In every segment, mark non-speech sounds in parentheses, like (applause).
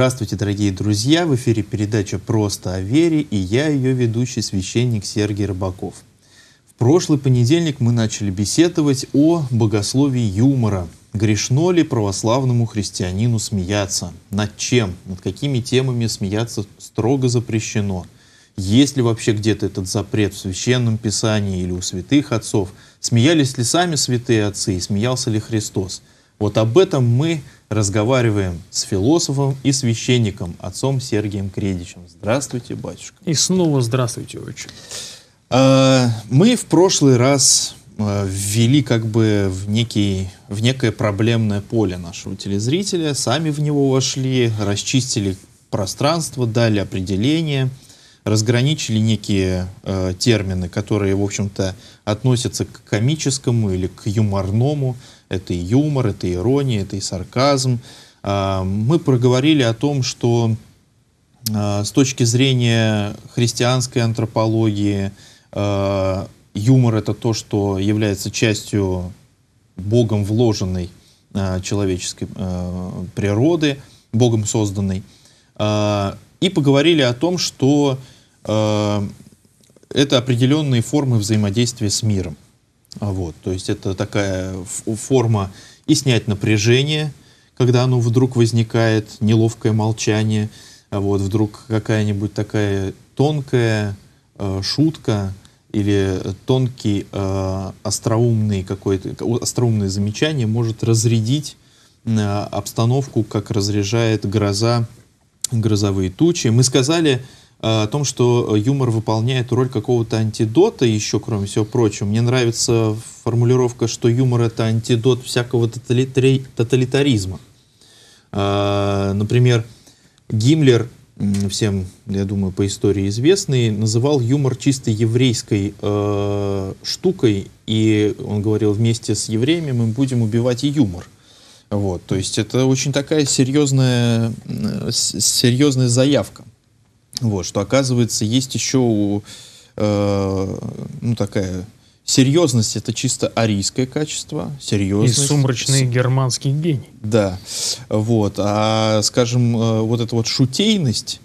Здравствуйте, дорогие друзья! В эфире передача «Просто о вере» и я, ее ведущий, священник Сергей Рыбаков. В прошлый понедельник мы начали беседовать о богословии юмора. Грешно ли православному христианину смеяться? Над чем? Над какими темами смеяться строго запрещено? Есть ли вообще где-то этот запрет в Священном Писании или у святых отцов? Смеялись ли сами святые отцы и смеялся ли Христос? Вот об этом мы разговариваем с философом и священником, отцом Сергием Кредичем. Здравствуйте, батюшка. И снова здравствуйте, отче. А, мы в прошлый раз а, ввели как бы в, некий, в некое проблемное поле нашего телезрителя, сами в него вошли, расчистили пространство, дали определение, разграничили некие э, термины, которые, в общем-то, относятся к комическому или к юморному, это и юмор, это и ирония, это и сарказм. А, мы проговорили о том, что а, с точки зрения христианской антропологии а, юмор — это то, что является частью Богом вложенной человеческой природы, Богом созданной. И поговорили о том, что это определенные формы взаимодействия с миром. А вот, то есть это такая форма и снять напряжение, когда оно вдруг возникает, неловкое молчание, а вот вдруг какая-нибудь такая тонкая э, шутка или тонкий э, остроумный какой-то остроумное замечание может разрядить э, обстановку, как разряжает гроза грозовые тучи. Мы сказали Э, о том, что э, юмор выполняет роль какого-то антидота еще, кроме всего прочего. Мне нравится формулировка, что юмор — это антидот всякого тоталитари... тоталитаризма. А, например, Гиммлер, всем, я думаю, по истории известный, называл юмор чисто еврейской э, штукой, и он говорил, вместе с евреями мы будем убивать и юмор. Вот, то есть это очень такая серьезная, серьезная заявка. Вот, что оказывается, есть еще э, ну, такая серьезность, это чисто арийское качество, серьезность. И сумрачный германский гений. Да, вот, а, скажем, э, вот эта вот шутейность,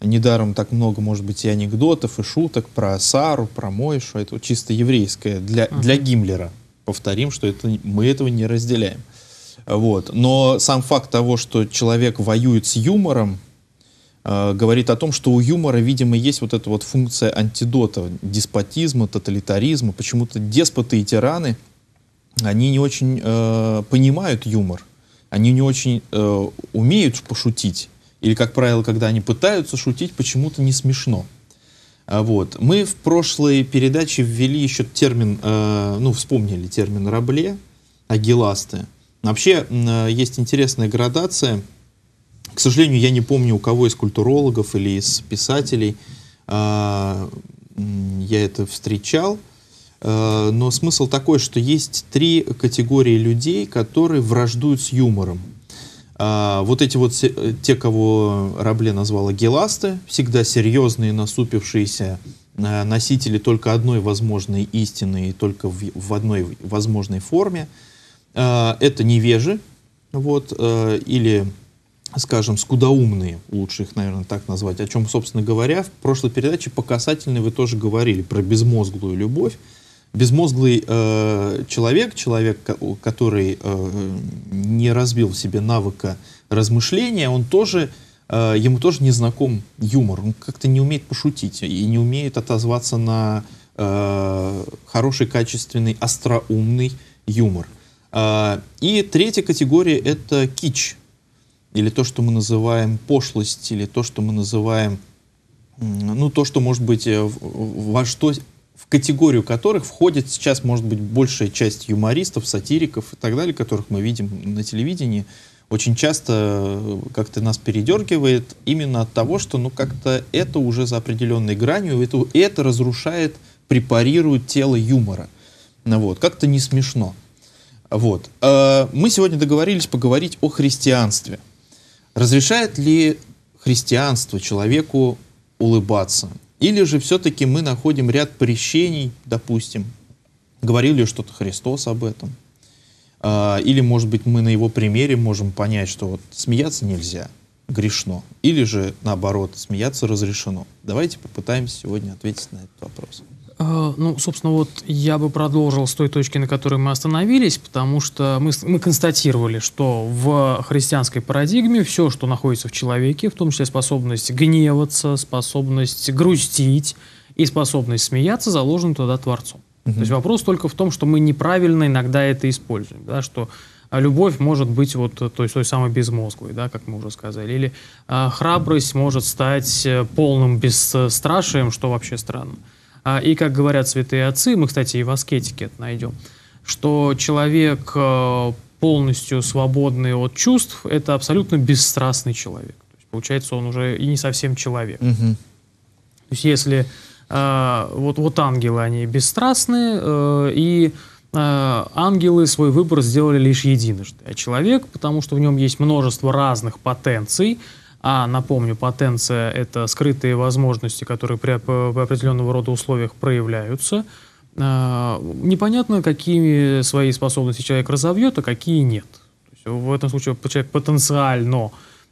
недаром так много, может быть, и анекдотов, и шуток про Сару, про Мойшу, это вот чисто еврейское для, ага. для Гиммлера. Повторим, что это, мы этого не разделяем. Вот. Но сам факт того, что человек воюет с юмором, Э, говорит о том, что у юмора, видимо, есть вот эта вот функция антидота деспотизма, тоталитаризма. Почему-то деспоты и тираны, они не очень э, понимают юмор, они не очень э, умеют пошутить. Или, как правило, когда они пытаются шутить, почему-то не смешно. А вот. Мы в прошлой передаче ввели еще термин, э, ну, вспомнили термин «рабле», агиласты. Вообще э, есть интересная градация – к сожалению, я не помню, у кого из культурологов или из писателей э, я это встречал. Э, но смысл такой, что есть три категории людей, которые враждуют с юмором. А, вот эти вот э, те, кого Рабле назвала геласты, всегда серьезные, насупившиеся а, носители только одной возможной истины и только в, в одной возможной форме. А, это невежи, вот, э, или скажем, скудоумные, лучше их, наверное, так назвать, о чем, собственно говоря, в прошлой передаче по касательной вы тоже говорили про безмозглую любовь. Безмозглый э, человек, человек, который э, не разбил в себе навыка размышления, он тоже, э, ему тоже не знаком юмор, он как-то не умеет пошутить и не умеет отозваться на э, хороший, качественный, остроумный юмор. Э, и третья категория — это кич — или то, что мы называем пошлость, или то, что мы называем, ну, то, что, может быть, э, во что, в категорию которых входит сейчас, может быть, большая часть юмористов, сатириков и так далее, которых мы видим на телевидении, очень часто э, как-то нас передергивает именно от того, что, ну, как-то это уже за определенной гранью, это, это разрушает, препарирует тело юмора. Ну вот, как-то не смешно. Вот. Э, мы сегодня договорились поговорить о христианстве – Разрешает ли христианство человеку улыбаться? Или же все-таки мы находим ряд прещений, допустим, говорили что-то Христос об этом? А, или, может быть, мы на его примере можем понять, что вот смеяться нельзя, грешно. Или же, наоборот, смеяться разрешено. Давайте попытаемся сегодня ответить на этот вопрос. Э, ну, собственно, вот я бы продолжил с той точки, на которой мы остановились, потому что мы, мы констатировали, что в христианской парадигме все, что находится в человеке, в том числе способность гневаться, способность грустить и способность смеяться, заложена туда Творцом. Угу. То есть вопрос только в том, что мы неправильно иногда это используем, да, что а, любовь может быть вот той, той самой безмозглой, да, как мы уже сказали, или э, храбрость может стать э, полным бесстрашием, что вообще странно. А, и, как говорят святые отцы, мы, кстати, и в аскетике это найдем, что человек э, полностью свободный от чувств – это абсолютно бесстрастный человек. То есть, получается, он уже и не совсем человек. Угу. То есть если э, вот, вот ангелы, они бесстрастны, э, и э, ангелы свой выбор сделали лишь единожды. А человек, потому что в нем есть множество разных потенций – а, напомню, потенция – это скрытые возможности, которые при определенного рода условиях проявляются. А, непонятно, какими свои способности человек разовьет, а какие нет. в этом случае человек потенциально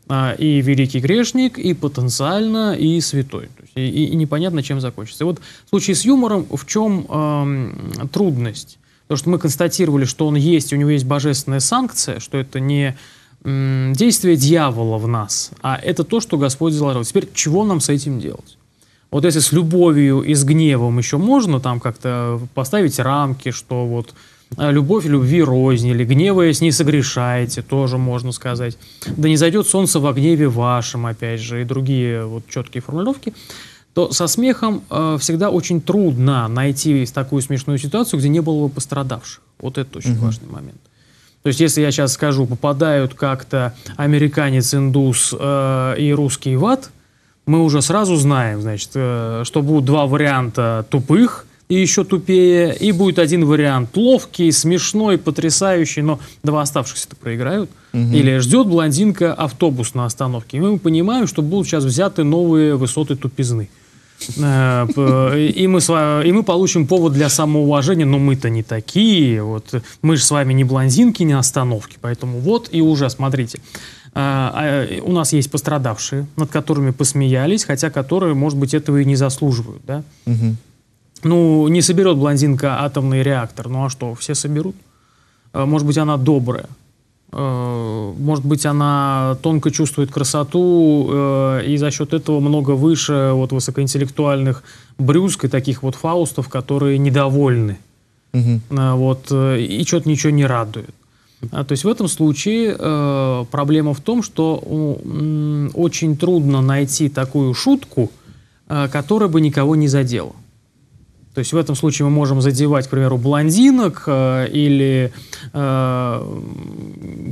а, и великий грешник, и потенциально, и святой. и, и непонятно, чем закончится. И вот в случае с юмором в чем эм, трудность? То что мы констатировали, что он есть, у него есть божественная санкция, что это не действие дьявола в нас, а это то, что Господь заложил. Теперь чего нам с этим делать? Вот если с любовью и с гневом еще можно там как-то поставить рамки, что вот а, любовь любви рознь, или гневаясь не согрешайте, тоже можно сказать. Да не зайдет солнце во гневе вашем, опять же, и другие вот четкие формулировки то со смехом э, всегда очень трудно найти такую смешную ситуацию, где не было бы пострадавших. Вот это очень угу. важный момент. То есть, если я сейчас скажу, попадают как-то американец, индус э, и русский в ад, мы уже сразу знаем, значит, э, что будут два варианта тупых и еще тупее, и будет один вариант ловкий, смешной, потрясающий, но два оставшихся-то проиграют. Угу. Или ждет блондинка автобус на остановке. И мы понимаем, что будут сейчас взяты новые высоты тупизны. Э, и мы, с вами, и мы получим повод для самоуважения, но мы-то не такие. Вот. Мы же с вами не блондинки, не остановки. Поэтому вот и уже, смотрите. Э, а, у нас есть пострадавшие, над которыми посмеялись, хотя которые, может быть, этого и не заслуживают. Да? Угу. Ну, не соберет блондинка атомный реактор. Ну а что, все соберут? Э, может быть, она добрая. Э, может быть, она тонко чувствует красоту э, и за счет этого много выше вот высокоинтеллектуальных брюск и таких вот фаустов, которые недовольны. Угу. Вот, и что-то ничего не радует. А, то есть в этом случае проблема в том, что очень трудно найти такую шутку, которая бы никого не задела. То есть в этом случае мы можем задевать, к примеру, блондинок э, или э,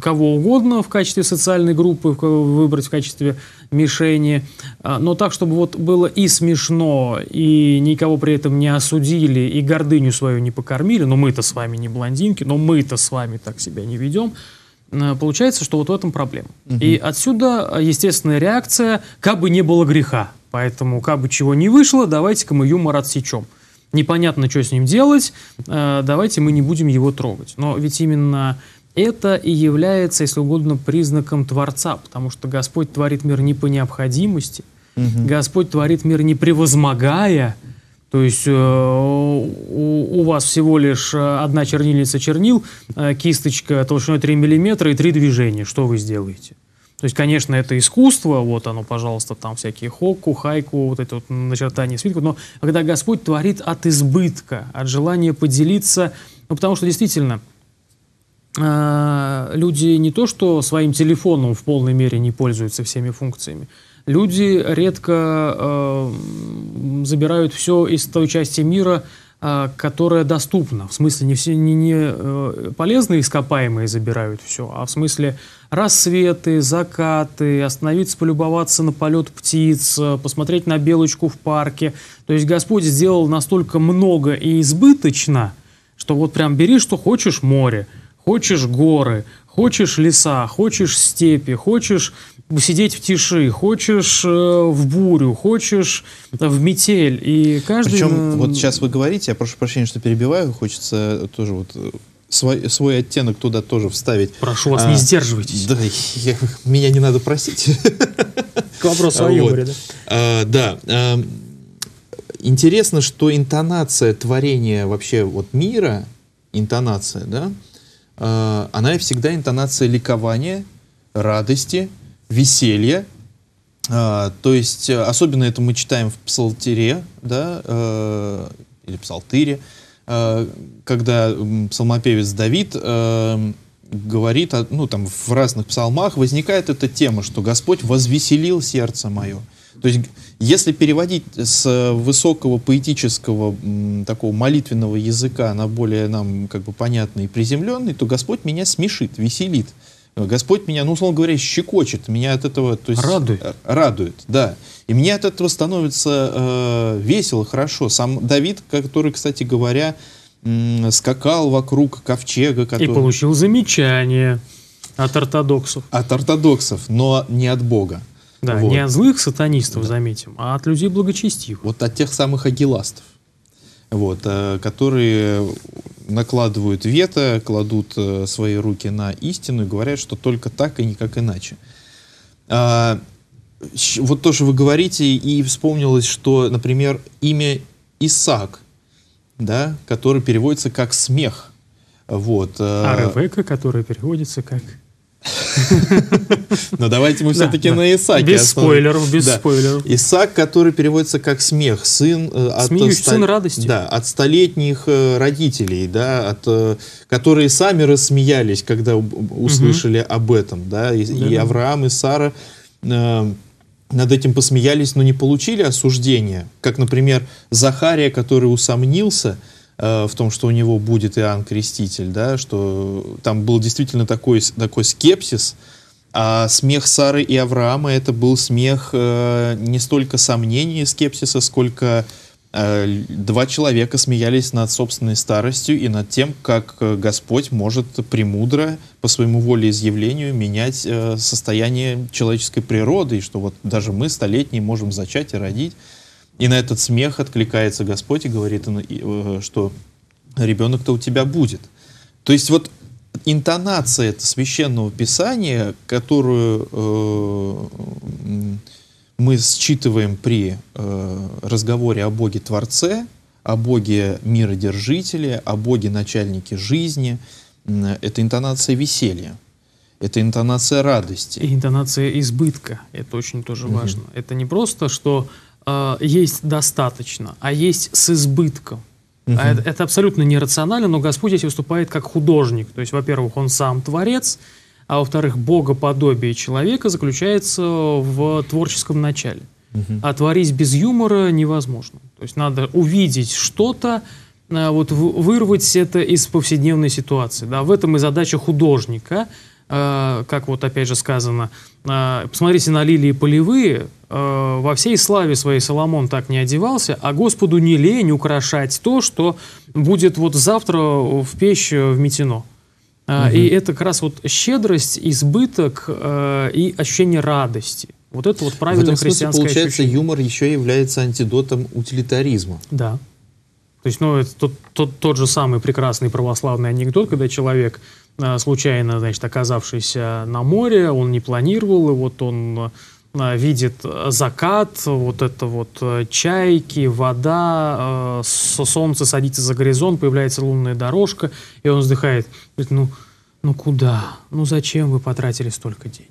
кого угодно в качестве социальной группы выбрать в качестве мишени, э, но так, чтобы вот было и смешно, и никого при этом не осудили, и гордыню свою не покормили, но «Ну, мы-то с вами не блондинки, но мы-то с вами так себя не ведем. Э, получается, что вот в этом проблема. Угу. И отсюда э, естественная реакция, как бы не было греха. Поэтому, как бы чего не вышло, давайте-ка мы юмор отсечем непонятно, что с ним делать, э, давайте мы не будем его трогать. Но ведь именно это и является, если угодно, признаком Творца, потому что Господь творит мир не по необходимости, угу. Господь творит мир не превозмогая, то есть э, у, у вас всего лишь э, одна чернильница чернил, кисточка толщиной 3 мм и три движения. Что вы сделаете? То есть, конечно, это искусство, вот оно, пожалуйста, там всякие хокку, хайку, вот это вот начертание свитка, но когда Господь творит от избытка, от желания поделиться, ну, потому что действительно, а, люди не то что своим телефоном в полной мере не пользуются всеми функциями, люди редко э, забирают все из той части мира, а, которая доступна. В смысле, не, все, не, не э, полезные ископаемые забирают все, а в смысле рассветы, закаты, остановиться, полюбоваться на полет птиц, э, посмотреть на белочку в парке. То есть Господь сделал настолько много и избыточно, что вот прям бери, что хочешь море, хочешь горы, Хочешь леса, хочешь степи, хочешь сидеть в тиши, хочешь э, в бурю, хочешь э, в метель. И каждый... Причем, э, вот сейчас вы говорите, я прошу прощения, что перебиваю, хочется тоже вот э, свой, свой оттенок туда тоже вставить. Прошу вас, а, не сдерживайтесь. Да, я, меня не надо просить. К вопросу о юморе, да? А, да. А, интересно, что интонация творения вообще вот мира, интонация, да, э, она всегда интонация ликования, радости, веселья. А, то есть, э, особенно это мы читаем в псалтире, да, э, или псалтире, э, когда псалмопевец Давид говорит, ну там в разных псалмах возникает эта тема, что Господь возвеселил сердце мое. То есть, если переводить с э, высокого поэтического такого молитвенного языка на более нам как бы понятный и приземленный, то Господь меня смешит, веселит. Господь меня, ну, условно говоря, щекочет, меня от этого... То есть, радует. Э, радует, да. И мне от этого становится э, весело, хорошо. Сам Давид, который, кстати говоря, м, скакал вокруг ковчега. Который... И получил замечание от ортодоксов. От ортодоксов, но не от Бога. Да, вот. не от злых сатанистов, да. заметим, а от людей благочестивых. Вот от тех самых агиластов, вот, э, которые накладывают вето, кладут э, свои руки на истину и говорят, что только так и никак иначе. А, вот то, что вы говорите, и вспомнилось, что, например, имя Исаак, да, который переводится как «смех», вот. Э, а Ревека, которая переводится как... (laughs) Но давайте мы все-таки на Исаке. Без спойлеров, без спойлеров. Исаак, который переводится как смех, сын э, от сын радости. Да, от столетних э, родителей, да, от э, которые сами рассмеялись, когда услышали об этом, да, и Авраам и Сара над этим посмеялись, но не получили осуждения, как, например, Захария, который усомнился, Э, в том, что у него будет Иоанн Креститель, да, что там был действительно такой, такой скепсис, а смех Сары и Авраама это был смех э, не столько сомнений и скепсиса, сколько э, два человека смеялись над собственной старостью и над тем, как э, Господь может премудро по своему волеизъявлению менять э, состояние человеческой природы, и что вот даже мы, столетние, можем зачать и родить. И на этот смех откликается Господь и говорит, э, что ребенок-то у тебя будет. То есть вот интонация священного писания, которую э, мы считываем при э, разговоре о Боге Творце, о Боге миродержителе, о Боге начальнике жизни, это интонация веселья. Это интонация радости. И интонация избытка. Это очень тоже важно. Mm-hmm. Это не просто, что э, есть достаточно, а есть с избытком. Угу. А это, это абсолютно нерационально, но Господь здесь выступает как художник. То есть, во-первых, он сам творец, а во-вторых, богоподобие человека заключается в творческом начале. Угу. А творить без юмора невозможно. То есть надо увидеть что-то, э, вот вырвать это из повседневной ситуации. Да, в этом и задача художника. Э, как вот опять же сказано, э, посмотрите на лилии полевые, Э, во всей славе своей Соломон так не одевался, а Господу не лень украшать то, что будет вот завтра в печь вметено. Угу. Э, и это как раз вот щедрость, избыток э, и ощущение радости. Вот это вот правильное В этом смысле, получается, ощущение. юмор еще является антидотом утилитаризма. Да. То есть, ну, это тот, тот, тот же самый прекрасный православный анекдот, когда человек, случайно, значит, оказавшийся на море, он не планировал, и вот он Э, видит э, закат, вот это вот э, чайки, вода, солнце садится за горизонт, появляется лунная дорожка, и он вздыхает. Говорит, ну, ну куда? Ну зачем вы потратили столько денег?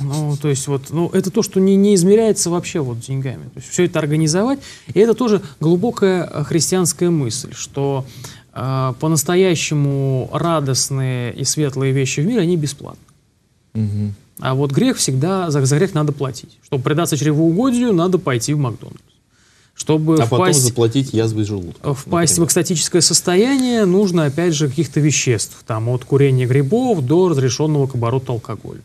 Ну, то есть вот, ну, это то, что не, не измеряется вообще вот деньгами. То есть все это организовать, и это тоже глубокая христианская мысль, что э, по-настоящему радостные и светлые вещи в мире, они бесплатны. Угу. А вот грех всегда, за, за грех надо платить. Чтобы предаться чревоугодию, надо пойти в Макдональдс. Чтобы а впасть, потом заплатить язвой желудка. Э, впасть например. в экстатическое состояние нужно, опять же, каких-то веществ. Там, от курения грибов до разрешенного к обороту алкоголя.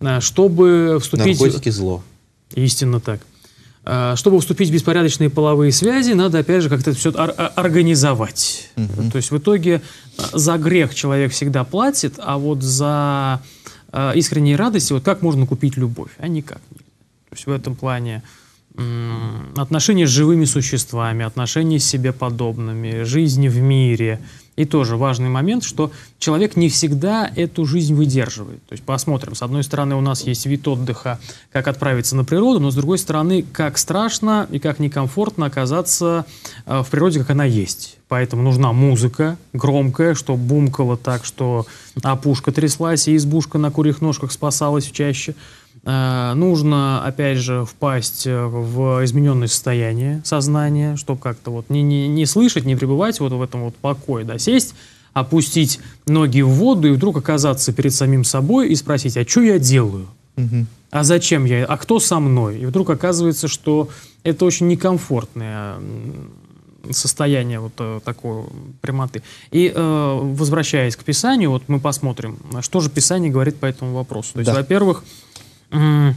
А, чтобы вступить... Наркотики зло. Истинно так. А, чтобы вступить в беспорядочные половые связи, надо, опять же, как-то это все организовать. Угу. То есть в итоге э, за грех человек всегда платит, а вот за а, искренней радости, вот как можно купить любовь, а никак То есть в этом плане отношения с живыми существами, отношения с себе подобными, жизни в мире – и тоже важный момент, что человек не всегда эту жизнь выдерживает. То есть посмотрим, с одной стороны у нас есть вид отдыха, как отправиться на природу, но с другой стороны, как страшно и как некомфортно оказаться э, в природе, как она есть. Поэтому нужна музыка громкая, что бумкала так, что опушка тряслась, и избушка на курьих ножках спасалась в чаще. Э, нужно, опять же, впасть э, в измененное состояние сознания, чтобы как-то вот не, не, не слышать, не пребывать вот в этом вот покое, да, сесть, опустить ноги в воду и вдруг оказаться перед самим собой и спросить, а что я делаю? А зачем я? А кто со мной? И вдруг оказывается, что это очень некомфортное состояние вот э, такой прямоты. И э, возвращаясь к Писанию, вот мы посмотрим, что же Писание говорит по этому вопросу. То есть, да. во-первых, а,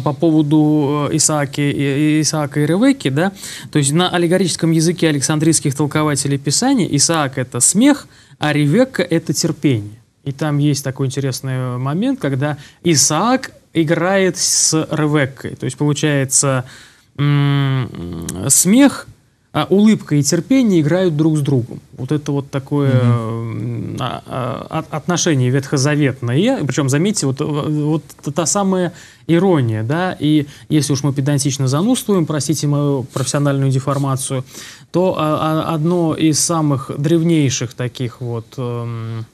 по поводу э, Исааки, Исаака и Ревеки, да, то есть на аллегорическом языке александрийских толкователей Писания Исаак – это смех, а Ревека – это терпение. И там есть такой интересный э, момент, когда Исаак играет с Ревеккой, то есть получается смех – а, улыбка и терпение играют друг с другом. Вот это вот такое mm-hmm. отношение ветхозаветное. Причем, заметьте, вот, э, вот та самая ирония, да, и если уж мы педантично занудствуем, простите мою профессиональную деформацию, то а, одно из самых древнейших таких вот... Эм,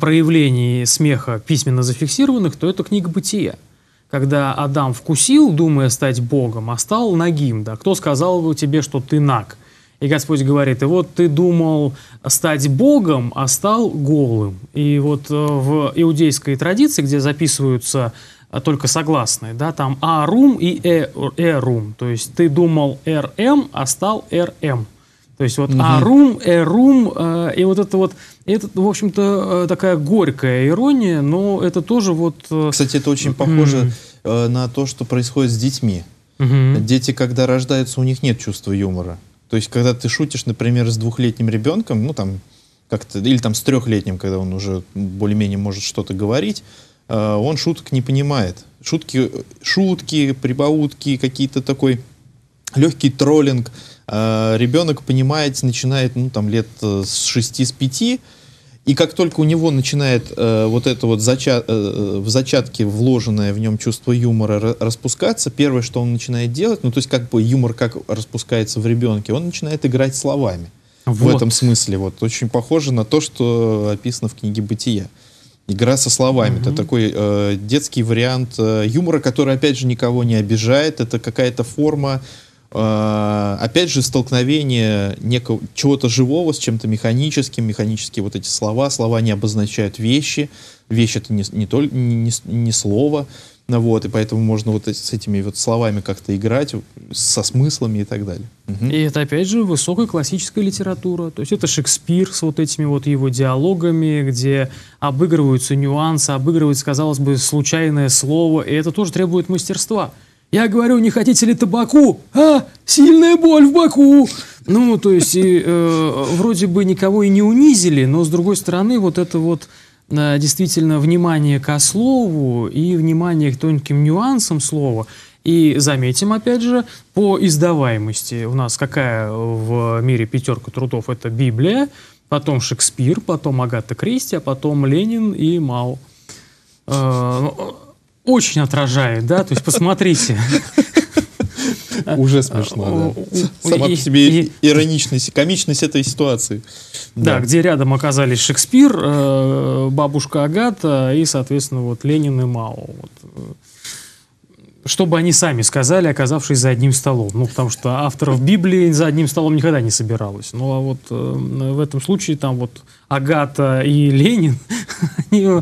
проявлений смеха письменно зафиксированных, то это книга «Бытия» когда Адам вкусил, думая стать Богом, а стал нагим, да, кто сказал бы тебе, что ты наг? И Господь говорит, и вот ты думал стать Богом, а стал голым. И вот э, в иудейской традиции, где записываются э, только согласные, да, там арум и «Э-, эрум, то есть ты думал рм, а стал рм. То есть вот угу. А, арум, эрум, э, и вот это вот, это, в общем-то, э, такая горькая ирония, но это тоже вот... Э, Кстати, это очень похоже mm. на то, что происходит с детьми. Угу. Дети, когда рождаются, у них нет чувства юмора. То есть, когда ты шутишь, например, с двухлетним ребенком, ну там как-то, или там с трехлетним, когда он уже более-менее может что-то говорить, э, он шуток не понимает. Шутки, шутки, прибаутки, какие-то такой легкий троллинг – Э, ребенок понимает, начинает, ну, там, лет э, с 6 с пяти, и как только у него начинает э, вот это вот зача э, э в зачатке вложенное в нем чувство юмора распускаться, первое, что он начинает делать, ну то есть как бы юмор как распускается в ребенке, он начинает играть словами. Вот. В этом смысле вот очень похоже на то, что описано в книге «Бытия». Игра со словами. Угу. Это такой э, детский вариант э, юмора, который опять же никого не обижает. Это какая-то форма а, опять же, столкновение некого, чего-то живого с чем-то механическим, механические вот эти слова, слова не обозначают вещи, вещь это не, не, только, не, не слово, ну вот, и поэтому можно вот с этими вот словами как-то играть, со смыслами и так далее. Угу. И это, опять же, высокая классическая литература. То есть это Шекспир с вот этими вот его диалогами, где обыгрываются нюансы, обыгрывается, казалось бы, случайное слово, и это тоже требует мастерства. Я говорю, не хотите ли табаку? А, сильная боль в боку. Ну, то есть, и, э, вроде бы никого и не унизили, но, с другой стороны, вот это вот э, действительно внимание ко слову и внимание к тонким нюансам слова. И заметим, опять же, по издаваемости. У нас какая в мире пятерка трудов? Это Библия, потом Шекспир, потом Агата Кристи, а потом Ленин и Мao. Э, ну, очень отражает, да, то есть посмотрите. (laughs) Уже смешно, да. (laughs) Сама по себе ироничность, комичность этой ситуации. Да, где рядом оказались Шекспир, э, бабушка Агата и, соответственно, вот Ленин и Мао. Вот. Э, что бы они сами сказали, оказавшись за одним столом? Ну, потому что авторов Библии за одним столом никогда не собиралось. Ну, а вот э, в этом случае там вот Агата и Ленин, (laughs) они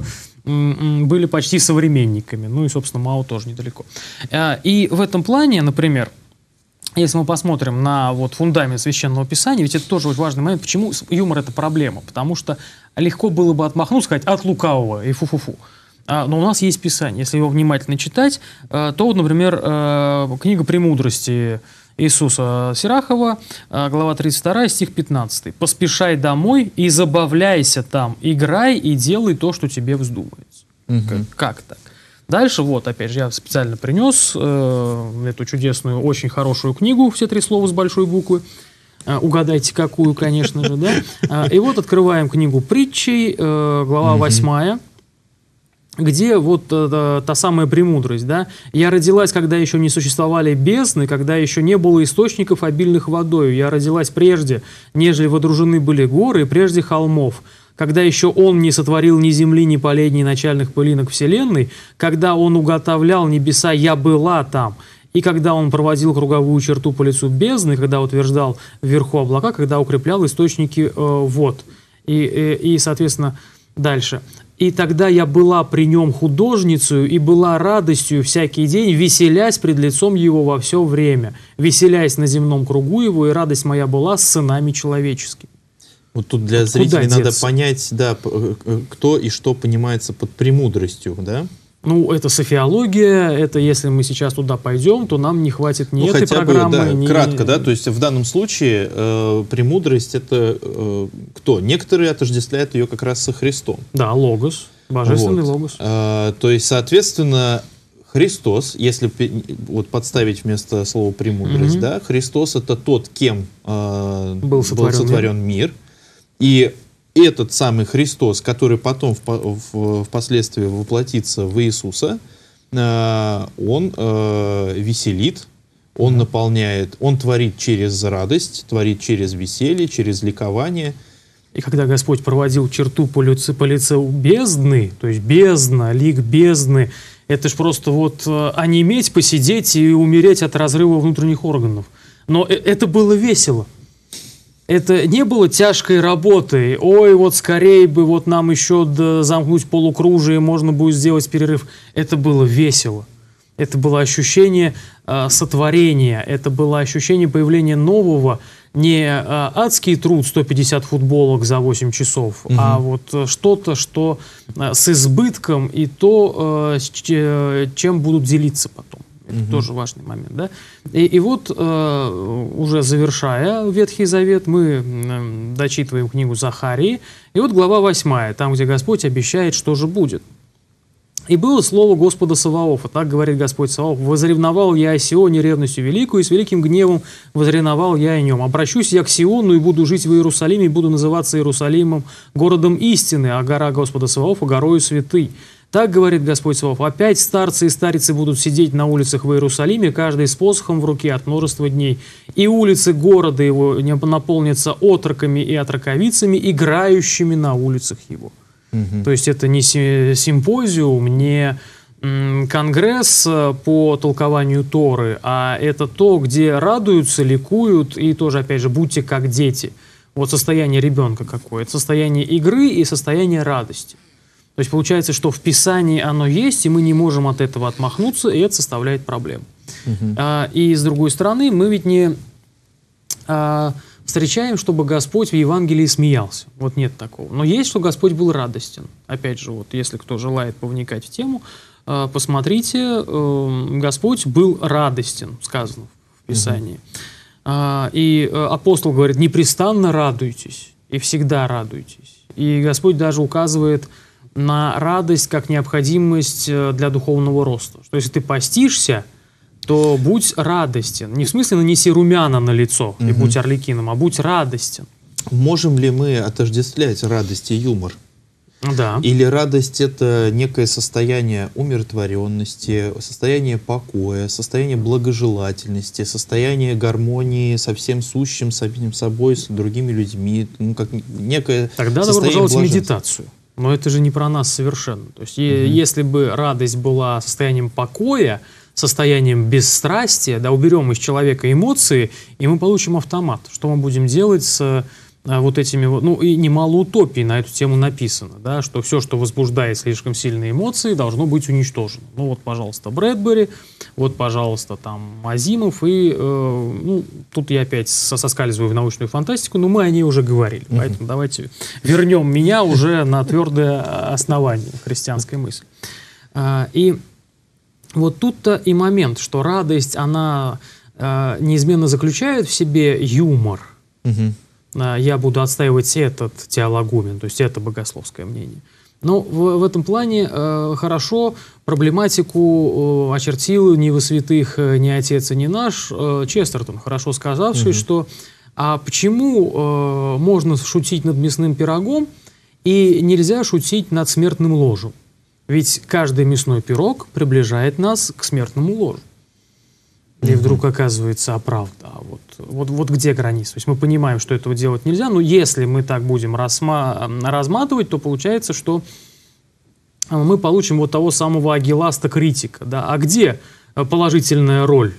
были почти современниками. Ну и, собственно, Мао тоже недалеко. А, и в этом плане, например, если мы посмотрим на вот фундамент Священного Писания, ведь это тоже очень важный момент, почему юмор — это проблема. Потому что легко было бы отмахнуться, сказать «от лукавого» и фу-фу-фу. А, но у нас есть Писание. Если его внимательно читать, э, то, например, э, книга «Премудрости» Иисуса Сирахова, а, глава 32, стих 15. «Поспешай домой и забавляйся там, играй и делай то, что тебе вздумается». Угу. Как так? Дальше, вот, опять же, я специально принес э, эту чудесную, очень хорошую книгу «Все три слова с большой буквы». Э, угадайте, какую, конечно же, да? А, и вот открываем книгу притчей, э, глава 8 где вот э, та самая премудрость, да? Я родилась, когда еще не существовали бездны, когда еще не было источников, обильных водой, Я родилась прежде, нежели водружены были горы, прежде холмов когда еще он не сотворил ни земли, ни полей, ни начальных пылинок Вселенной, когда он уготовлял небеса «я была там», и когда он проводил круговую черту по лицу бездны, когда утверждал вверху облака, когда укреплял источники э, вод. И, и, э, и, соответственно, дальше. И тогда я была при нем художницей и была радостью всякий день, веселясь пред лицом его во все время, веселясь на земном кругу его, и радость моя была с сынами человеческими. Вот тут для вот зрителей надо деться? понять, да, э, кто и что понимается под премудростью, да? Ну, это софиология, это если мы сейчас туда пойдем, то нам не хватит ни ну, этой хотя программы, бы, да, ни... кратко, да, то есть в данном случае э, премудрость это э, кто? Некоторые отождествляют ее как раз со Христом. Да, логос, божественный вот. логос. Э, то есть, соответственно, Христос, если вот подставить вместо слова премудрость, угу. да, Христос это тот, кем э, был сотворен, был сотворен мир. мир. И этот самый Христос, который потом в впоследствии воплотится в Иисуса, э, он э, веселит, он наполняет, он творит через радость, творит через веселье, через ликование. И когда Господь проводил черту по, лице, по лицу бездны, то есть бездна, лик бездны, это ж просто вот онеметь, э, а посидеть и умереть от разрыва внутренних органов. Но это было весело – это не было тяжкой работой. Ой, вот скорее бы вот нам еще замкнуть полукружие, можно будет сделать перерыв. Это было весело. Это было ощущение э, сотворения, это было ощущение появления нового, не э, адский труд 150 футболок за 8 часов, угу. а вот э, что-то, что э, с избытком и то, э, э чем будут делиться потом. Это угу. тоже важный момент. Да? И, и вот, э, уже завершая Ветхий Завет, мы э, дочитываем книгу Захарии. И вот глава 8, там, где Господь обещает, что же будет. «И было слово Господа Саваофа, так говорит Господь Саваоф, возревновал я о Сионе ревностью великую, и с великим гневом возреновал я о нем. Обращусь я к Сиону и буду жить в Иерусалиме, и буду называться Иерусалимом городом истины, а гора Господа Саваофа горою святый». Так говорит Господь Савов, опять старцы и старицы будут сидеть на улицах в Иерусалиме, каждый с посохом в руке от множества дней. И улицы города его наполнятся отроками и отроковицами, играющими на улицах его. Угу. То есть это не симпозиум, не конгресс э, по толкованию Торы, а это то, где радуются, ликуют и тоже, опять же, будьте как дети. Вот состояние ребенка какое. Это состояние игры и состояние радости. То есть получается, что в Писании оно есть, и мы не можем от этого отмахнуться, и это составляет проблему. Угу. А, и с другой стороны, мы ведь не а, встречаем, чтобы Господь в Евангелии смеялся. Вот нет такого. Но есть, что Господь был радостен. Опять же, вот если кто желает повникать в тему, а, посмотрите, э, Господь был радостен, сказано в Писании. Угу. А, и э, апостол говорит, непрестанно радуйтесь, и всегда радуйтесь. И Господь даже указывает на радость как необходимость э, для духовного роста. Что если ты постишься, то будь радостен. Не в смысле нанеси румяна на лицо угу. и будь орликином, а будь радостен. Можем ли мы отождествлять радость и юмор? Да. Или радость это некое состояние умиротворенности, состояние покоя, состояние благожелательности, состояние гармонии со всем сущим, с самим собой, с другими людьми, ну как некое. Тогда добро пожаловать в медитацию. Но это же не про нас совершенно. То есть, угу. если бы радость была состоянием покоя, состоянием бесстрастия, да, уберем из человека эмоции, и мы получим автомат. Что мы будем делать с а, вот этими вот, ну и немало утопий на эту тему написано, да, что все, что возбуждает слишком сильные эмоции, должно быть уничтожено. Ну вот, пожалуйста, Брэдбери, вот, пожалуйста, там Азимов и, э, ну, тут я опять соскальзываю в научную фантастику, но мы о ней уже говорили, mm-hmm. поэтому давайте вернем меня уже на твердое основание христианской мысли. А, и вот тут-то и момент, что радость, она а, неизменно заключает в себе юмор. Mm-hmm а, я буду отстаивать этот теологумен, то есть это богословское мнение. Но ну, в, в этом плане э, хорошо проблематику э, очертил ни во святых, э, ни отец, ни наш э, Честертон, хорошо сказавший, угу. что а почему э, можно шутить над мясным пирогом и нельзя шутить над смертным ложем? Ведь каждый мясной пирог приближает нас к смертному ложу. И вдруг оказывается, оправда а а вот, вот, вот где граница? То есть мы понимаем, что этого делать нельзя, но если мы так будем разма разматывать, то получается, что а, мы получим вот того самого агиласта критика. Да? А где э, положительная роль?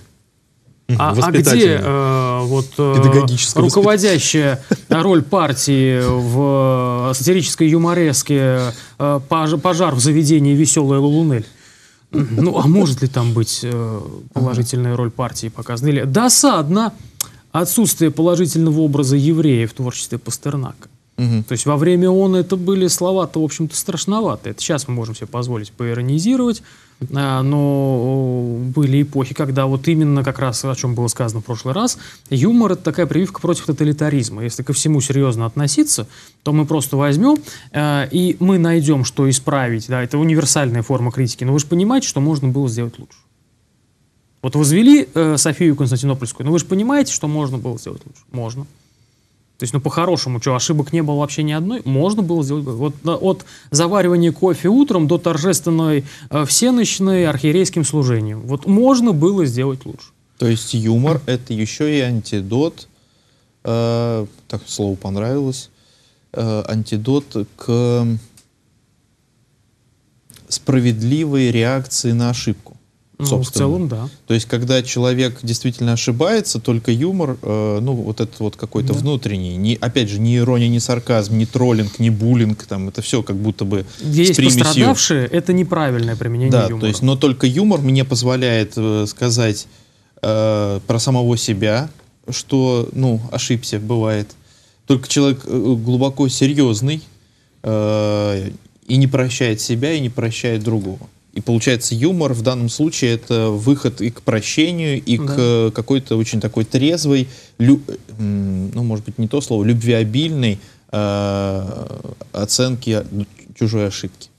А, а где э, вот, э, руководящая (laughs) роль партии в э, сатирической юмореске э, пожар в заведении «Веселая Лулунель»? Ну, а может ли там быть э, положительная роль партии показана? Или досадно отсутствие положительного образа еврея в творчестве Пастернака. Угу. То есть во время он это были слова-то, в общем-то, страшноватые. Это сейчас мы можем себе позволить поиронизировать, а, но были эпохи, когда вот именно как раз, о чем было сказано в прошлый раз, юмор — это такая прививка против тоталитаризма. Если ко всему серьезно относиться, то мы просто возьмем, а, и мы найдем, что исправить. Да, это универсальная форма критики, но вы же понимаете, что можно было сделать лучше. Вот возвели э, Софию Константинопольскую, но вы же понимаете, что можно было сделать лучше? Можно. То есть, ну, по-хорошему, что, ошибок не было вообще ни одной? Можно было сделать. Вот от заваривания кофе утром до торжественной э, всеночной архиерейским служением. Вот можно было сделать лучше. То есть юмор — это еще и антидот, э, так слово понравилось, э, антидот к справедливой реакции на ошибку собственно. Ну, в целом, да. То есть, когда человек действительно ошибается, только юмор, э, ну, вот этот вот какой-то да. внутренний, не, опять же, ни ирония, ни сарказм, ни троллинг, ни буллинг, там, это все как будто бы Есть с примесью. пострадавшие, это неправильное применение да, юмора. то есть, но только юмор мне позволяет э, сказать э, про самого себя, что, ну, ошибся, бывает. Только человек э, глубоко серьезный э, и не прощает себя, и не прощает другого. И получается, юмор в данном случае это выход и к прощению, и да. к э, какой-то очень такой трезвой, лю, э, ну, может быть, не то слово, любвеобильной э, оценки чужой ошибки.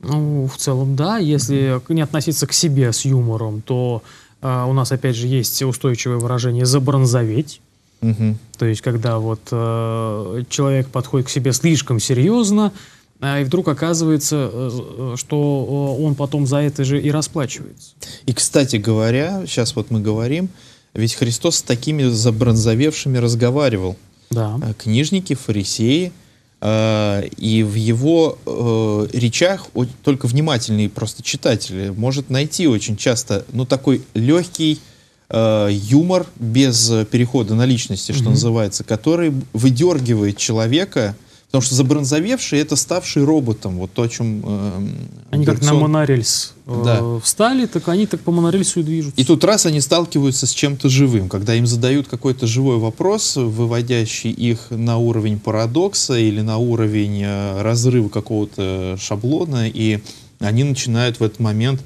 Ну, в целом, да. Если не относиться к себе с юмором, то э, у нас, опять же, есть устойчивое выражение «забронзоветь». Угу. То есть, когда вот э, человек подходит к себе слишком серьезно, а, и вдруг оказывается, э, э, что э, он потом за это же и расплачивается. И, кстати говоря, сейчас вот мы говорим, ведь Христос с такими забронзовевшими разговаривал. Да. А, книжники, фарисеи. А, и в его речах только внимательный просто читатель может найти очень часто ну, такой легкий юмор без перехода на личности, что mm-hmm. называется, который выдергивает человека Потому что забронзовевший это ставший роботом, вот то, о чем... Э, они Берксон... как на монорельс э, да. встали, так они так по монорельсу и движутся. И тут раз они сталкиваются с чем-то живым, когда им задают какой-то живой вопрос, выводящий их на уровень парадокса или на уровень э, разрыва какого-то шаблона, и они начинают в этот момент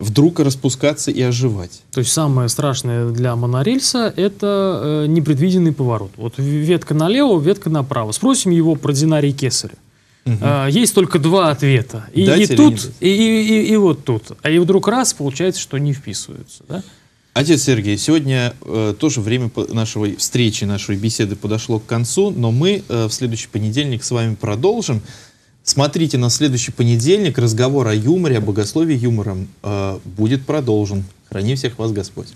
вдруг распускаться и оживать. То есть самое страшное для монорельса – это э, непредвиденный поворот. Вот ветка налево, ветка направо. Спросим его про динарий кесаря. Угу. есть только два ответа. И, и тут, и, и, и, и вот тут. А и вдруг раз, получается, что не вписываются. Да? Отец Сергей, сегодня э, тоже время нашего встречи, нашей беседы подошло к концу, но мы э, в следующий понедельник с вами продолжим. Смотрите на следующий понедельник. Разговор о юморе, о богословии юмором э, будет продолжен. Храни всех вас Господь.